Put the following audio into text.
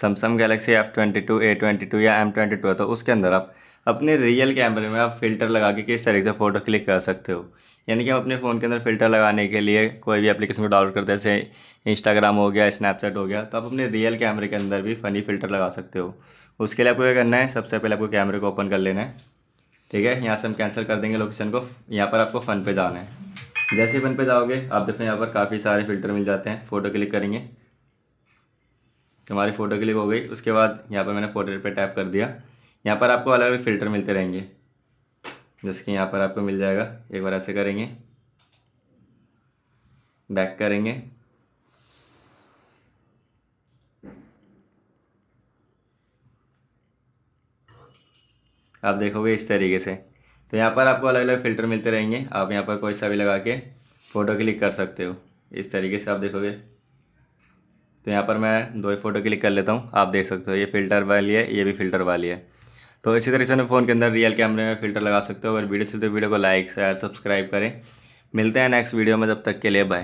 Samsung Galaxy F twenty two A twenty two या M twenty two है तो उसके अंदर आप अपने रियल कैमरे में आप फ़िल्टर लगा के किस तरीके से फ़ोटो क्लिक कर सकते हो यानी कि हम अपने फ़ोन के अंदर फ़िल्टर लगाने के लिए कोई भी एप्लीकेशन को डाउनलोड करते हैं जैसे इंस्टाग्राम हो गया स्नैपचैट हो गया तो आप अपने रियल कैमरे के अंदर भी फ़नी फ़िल्टर लगा सकते हो उसके लिए आपको क्या करना है सबसे पहले आपको कैमरे को ओपन कर लेना है ठीक है यहाँ से हम कैंसिल कर देंगे लोकेशन को यहाँ पर आपको फ़न पे जाना है जैसे ही फ़न पे जाओगे आप देखते हैं यहाँ पर काफ़ी सारे फ़िल्टर मिल जाते हैं फ़ोटो क्लिक करेंगे हमारी फ़ोटो क्लिक हो गई उसके बाद यहाँ पर मैंने पोर्ट्रेट पर टैप कर दिया यहाँ पर आपको अलग अलग फ़िल्टर मिलते रहेंगे जैसे कि यहाँ पर आपको मिल जाएगा एक बार ऐसे करेंगे बैक करेंगे आप देखोगे इस तरीके से तो यहाँ पर आपको अलग अलग फ़िल्टर मिलते रहेंगे आप यहाँ पर कोई सा भी लगा के फ़ोटो क्लिक कर सकते हो इस तरीके से आप देखोगे तो यहाँ पर मैं दो ही फ़ोटो क्लिक कर लेता हूँ आप देख सकते हो ये फ़िल्टर वाली है ये भी फ़िल्टर वाली है तो इसी तरह से अपने फ़ोन के अंदर रियल कैमरे में फ़िल्टर लगा सकते हो अगर वीडियो चलते तो वीडियो को लाइक शेयर सब्सक्राइब करें मिलते हैं नेक्स्ट वीडियो में जब तक के लिए बाय